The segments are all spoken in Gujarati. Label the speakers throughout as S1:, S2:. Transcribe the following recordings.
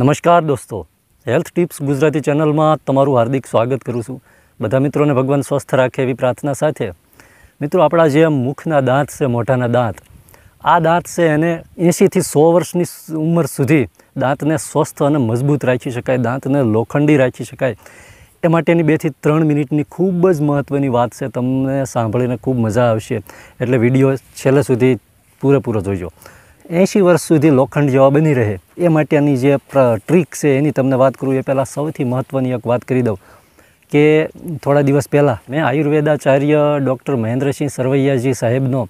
S1: નમસ્કાર દોસ્તો હેલ્થ ટિપ્સ ગુજરાતી ચેનલમાં તમારું હાર્દિક સ્વાગત કરું છું બધા મિત્રોને ભગવાન સ્વસ્થ રાખે એવી પ્રાર્થના સાથે મિત્રો આપણા જે મુખના દાંત છે મોઢાના દાંત આ દાંત છે એને એંશીથી સો વર્ષની ઉંમર સુધી દાંતને સ્વસ્થ અને મજબૂત રાખી શકાય દાંતને લોખંડી રાખી શકાય એ માટેની બેથી ત્રણ મિનિટની ખૂબ જ મહત્ત્વની વાત છે તમને સાંભળીને ખૂબ મજા આવશે એટલે વિડીયો છેલ્લે સુધી પૂરેપૂરો જોઈજો એંશી વર્ષ સુધી લોખંડ જેવા બની રહે એ માટેની જે ટ્રીક છે એની તમને વાત કરું એ પહેલાં સૌથી મહત્ત્વની એક વાત કરી દઉં કે થોડા દિવસ પહેલાં મેં આયુર્વેદાચાર્ય ડૉક્ટર મહેન્દ્રસિંહ સરવૈયાજી સાહેબનો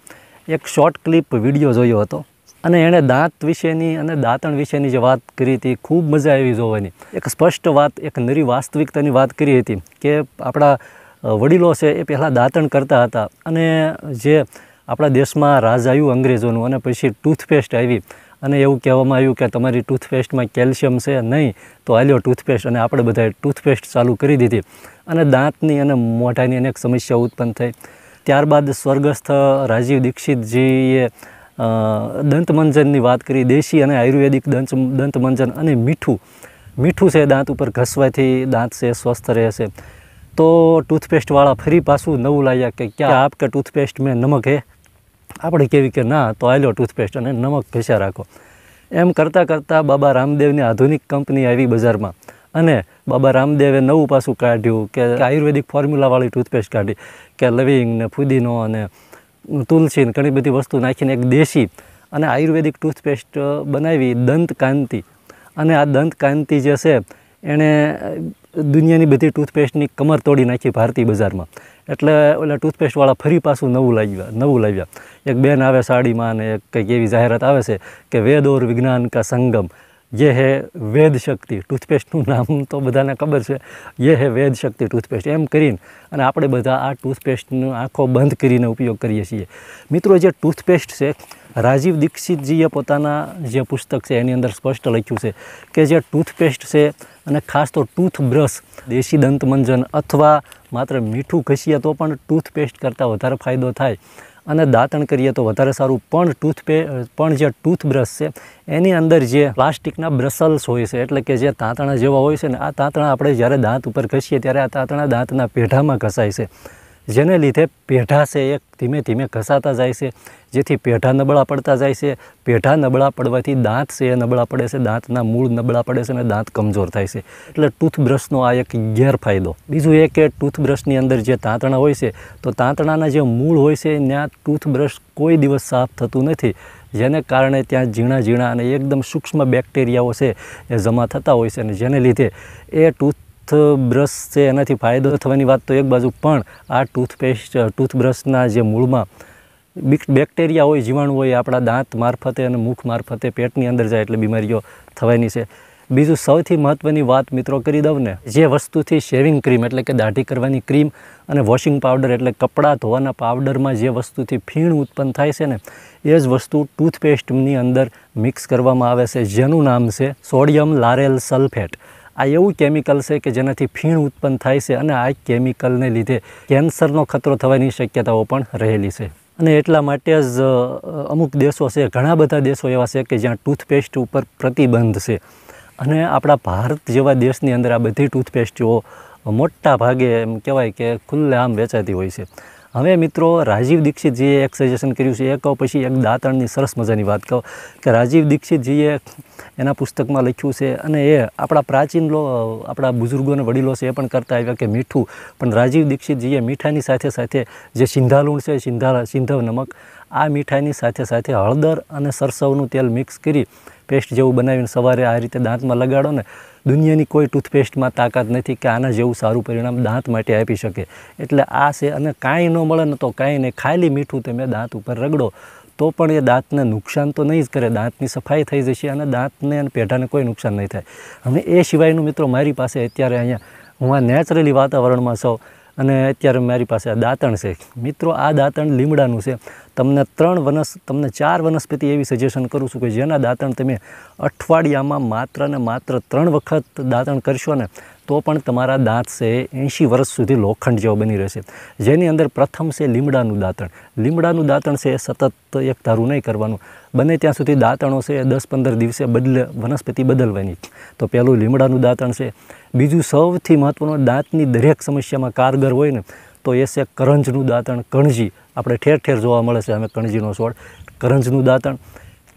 S1: એક શોર્ટ ક્લિપ વિડીયો જોયો હતો અને એણે દાંત વિશેની અને દાંતણ વિશેની જે વાત કરી હતી ખૂબ મજા આવી જોવાની એક સ્પષ્ટ વાત એક નરી વાસ્તવિકતાની વાત કરી હતી કે આપણા વડીલો છે એ પહેલાં દાંતણ કરતા હતા અને જે આપણા દેશમાં રાજ આવ્યું અંગ્રેજોનું અને પછી ટૂથપેસ્ટ આવી અને એવું કહેવામાં આવ્યું કે તમારી ટૂથપેસ્ટમાં કેલ્શિયમ છે નહીં તો આલ્યો ટૂથપેસ્ટ અને આપણે બધાએ ટૂથપેસ્ટ ચાલુ કરી દીધી અને દાંતની અને મોઢાની અનેક સમસ્યા ઉત્પન્ન થઈ ત્યારબાદ સ્વર્ગસ્થ રાજીવ દીક્ષિતજીએ દંતમંજનની વાત કરી દેશી અને આયુર્વેદિક દંત દંતમંજન અને મીઠું મીઠું છે દાંત ઉપર ઘસવાથી દાંત છે સ્વસ્થ રહેશે તો ટૂથપેસ્ટવાળા ફરી પાછું નવું લાગ્યા કે ક્યાં આપ કે ટૂથપેસ્ટ મેં નમક હે આપણે કહેવી કે ના તો આવેલો ટૂથપેસ્ટ અને નમક ભેસ્યા રાખો એમ કરતાં કરતાં બાબા રામદેવની આધુનિક કંપની આવી બજારમાં અને બાબા રામદેવે નવું પાસું કાઢ્યું કે આયુર્વેદિક ફોર્મ્યુલાવાળી ટૂથપેસ્ટ કાઢી કે લવિંગ ને ફુદીનો અને તુલસી ને ઘણી બધી વસ્તુ નાખીને એક દેશી અને આયુર્વેદિક ટૂથપેસ્ટ બનાવી દંતકાંતિ અને આ દંત કાંતિ જે છે એણે દુનિયાની બધી ટૂથપેસ્ટની કમર તોડી નાખી ભારતીય બજારમાં એટલે ઓલા ટૂથપેસ્ટવાળા ફરી પાછું નવું લાવ્યા નવું લાવ્યા એક બેન આવે સાડીમાં ને એક કંઈક એવી જાહેરાત આવે છે કે વેદ ઓર વિજ્ઞાન કા સંગમ યે હે વેદ શક્તિ ટૂથપેસ્ટનું નામ તો બધાને ખબર છે યે હે વેદ શક્તિ ટૂથપેસ્ટ એમ કરીને અને આપણે બધા આ ટૂથપેસ્ટનો આંખો બંધ કરીને ઉપયોગ કરીએ છીએ મિત્રો જે ટૂથપેસ્ટ છે રાજીવ દીક્ષિતજીએ પોતાના જે પુસ્તક છે એની અંદર સ્પષ્ટ લખ્યું છે કે જે ટૂથપેસ્ટ છે અને ખાસ તો ટૂથબ્રશ દેશી દંતમંજન અથવા માત્ર મીઠું ઘસીએ તો પણ ટૂથપેસ્ટ કરતાં વધારે ફાયદો થાય અને દાંતણ કરીએ તો વધારે સારું પણ ટૂથપે પણ જે ટૂથબ્રશ છે એની અંદર જે પ્લાસ્ટિકના બ્રસલ્સ હોય છે એટલે કે જે તાંતણા જેવા હોય છે ને આ તાંતણા આપણે જ્યારે દાંત ઉપર ઘસીએ ત્યારે આ તાંતણા દાંતના પેઢામાં ઘસાય છે જેને લીધે પેઢા છે એ ધીમે ધીમે ઘસાતા જાય છે જેથી પેઢા નબળા પડતા જાય છે પેઢા નબળા પડવાથી દાંત છે એ નબળા પડે છે દાંતના મૂળ નબળા પડે છે અને દાંત કમજોર થાય છે એટલે ટૂથબ્રશનો આ એક ગેરફાયદો બીજું એ કે ટૂથબ્રશની અંદર જે તાંતણા હોય છે તો તાંતણાના જે મૂળ હોય છે ત્યાં ટૂથબ્રશ કોઈ દિવસ સાફ થતું નથી જેને કારણે ત્યાં ઝીણા ઝીણા અને એકદમ સૂક્ષ્મ બેક્ટેરિયાઓ છે એ જમા થતા હોય છે અને જેને લીધે એ ટૂથ ટૂથ બ્રશ છે એનાથી ફાયદો થવાની વાત તો એક બાજુ પણ આ ટૂથપેસ્ટ ટૂથબ્રશના જે મૂળમાં બેક્ટેરિયા હોય જીવાણુ હોય આપણા દાંત મારફતે અને મુખ મારફતે પેટની અંદર જાય એટલે બીમારીઓ થવાની છે બીજું સૌથી મહત્ત્વની વાત મિત્રો કરી દઉં ને જે વસ્તુથી શેવિંગ ક્રીમ એટલે કે દાઢી કરવાની ક્રીમ અને વોશિંગ પાવડર એટલે કપડાં ધોવાના પાવડરમાં જે વસ્તુથી ફીણ ઉત્પન્ન થાય છે ને એ જ વસ્તુ ટૂથપેસ્ટની અંદર મિક્સ કરવામાં આવે છે જેનું નામ છે સોડિયમ લારેલ સલ્ફેટ આ એવું કેમિકલ છે કે જેનાથી ફીણ ઉત્પન્ન થાય છે અને આ કેમિકલને લીધે કેન્સરનો ખતરો થવાની શક્યતાઓ પણ રહેલી છે અને એટલા માટે જ અમુક દેશો છે ઘણા બધા દેશો એવા છે કે જ્યાં ટૂથપેસ્ટ ઉપર પ્રતિબંધ છે અને આપણા ભારત જેવા દેશની અંદર આ બધી ટૂથપેસ્ટીઓ મોટા ભાગે એમ કહેવાય કે ખુલ્લે આમ વેચાતી હોય છે હવે મિત્રો રાજીવ દીક્ષિતજીએ એક સજેશન કર્યું છે એ એક પછી એક દાંતણની સરસ મજાની વાત કહો કે રાજીવ દીક્ષિતજીએ એના પુસ્તકમાં લખ્યું છે અને એ આપણા પ્રાચીન લો આપણા બુઝુર્ગોને વડીલો છે એ પણ કરતા આવ્યા કે મીઠું પણ રાજીવ દીક્ષિતજીએ મીઠાની સાથે સાથે જે સિંધાલુણ છે સિંધા સિંધવ નમક આ મીઠાઈની સાથે સાથે હળદર અને સરસવનું તેલ મિક્સ કરી પેસ્ટ જેવું બનાવીને સવારે આ રીતે દાંતમાં લગાડો ને દુનિયાની કોઈ ટૂથપેસ્ટમાં તાકાત નથી કે આના જેવું સારું પરિણામ દાંત માટે આપી શકે એટલે આ છે અને કાંઈ ન મળે ને તો કાંઈ નહીં ખાલી મીઠું તમે દાંત ઉપર રગડો તો પણ એ દાંતને નુકસાન તો નહીં જ કરે દાંતની સફાઈ થઈ જશે અને દાંતને અને પેઢાને કોઈ નુકસાન નહીં થાય અને એ સિવાયનું મિત્રો મારી પાસે અત્યારે અહીંયા હું આ નેચરલી વાતાવરણમાં છું અને અત્યારે મારી પાસે આ દાંતણ છે મિત્રો આ દાંતણ લીમડાનું છે તમને ત્રણ વનસ તમને ચાર વનસ્પતિ એવી સજેશન કરું છું કે જેના દાંતણ તમે અઠવાડિયામાં માત્ર ને માત્ર ત્રણ વખત દાંતણ કરશો ને તો પણ તમારા દાંત છે એંશી વર્ષ સુધી લોખંડ જેવો બની રહેશે જેની અંદર પ્રથમ છે લીમડાનું દાંતણ લીમડાનું દાંતણ છે એ સતત એક ધારું નહીં કરવાનું બને ત્યાં સુધી દાંતણો છે એ દસ પંદર દિવસે બદલે વનસ્પતિ બદલવાની તો પહેલું લીમડાનું દાંતણ છે બીજું સૌથી મહત્ત્વનું દાંતની દરેક સમસ્યામાં કારગર હોય ને તો એ છે કરંજનું દાંતણ કણજી આપણે ઠેર ઠેર જોવા મળે છે અમે કણજીનો છોડ કરંજનું દાંતણ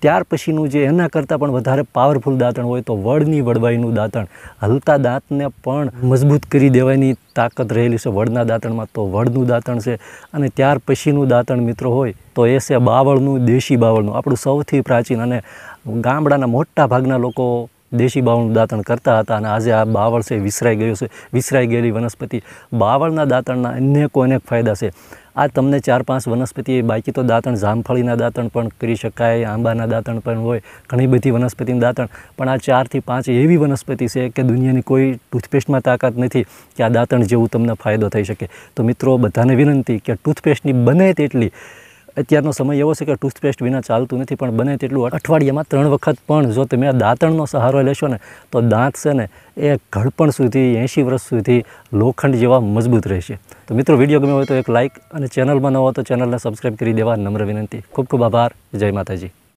S1: ત્યાર પછીનું જે એના કરતાં પણ વધારે પાવરફુલ દાંતણ હોય તો વડની વડવાઈનું દાંતણ હલતા દાંતને પણ મજબૂત કરી દેવાની તાકાત રહેલી છે વડના દાંતણમાં તો વડનું દાંતણ છે અને ત્યાર પછીનું દાંતણ મિત્રો હોય તો એ છે બાવળનું દેશી બાવળનું આપણું સૌથી પ્રાચીન અને ગામડાના મોટા ભાગના લોકો દેશી બાવળનું દાંતણ કરતા હતા અને આજે આ બાવળ છે વિસરાઈ ગયો છે વિસરાઈ ગયેલી વનસ્પતિ બાવળના દાંતણના અનેકો અનેક ફાયદા છે આ તમને ચાર પાંચ વનસ્પતિ બાકી તો દાંતણ જામફળીના દાંતણ પણ કરી શકાય આંબાના દાંતણ પણ હોય ઘણી બધી વનસ્પતિનું દાંતણ પણ આ ચારથી પાંચ એવી વનસ્પતિ છે કે દુનિયાની કોઈ ટૂથપેસ્ટમાં તાકાત નથી કે આ દાંતણ જેવું તમને ફાયદો થઈ શકે તો મિત્રો બધાને વિનંતી કે ટૂથપેસ્ટની બને તેટલી અત્યારનો સમય એવો છે કે ટૂથપેસ્ટ વિના ચાલતું નથી પણ બને તેટલું અઠવાડિયામાં ત્રણ વખત પણ જો તમે દાંતણનો સહારો લેશો ને તો દાંત છે ને એ ઘડપણ સુધી એંશી વર્ષ સુધી લોખંડ જેવા મજબૂત રહેશે તો મિત્રો વિડીયો ગમ્યો હોય તો એક લાઇક અને ચેનલમાં ન હોય તો ચેનલને સબસ્ક્રાઈબ કરી દેવા નમ્ર વિનંતી ખૂબ ખૂબ આભાર જય માતાજી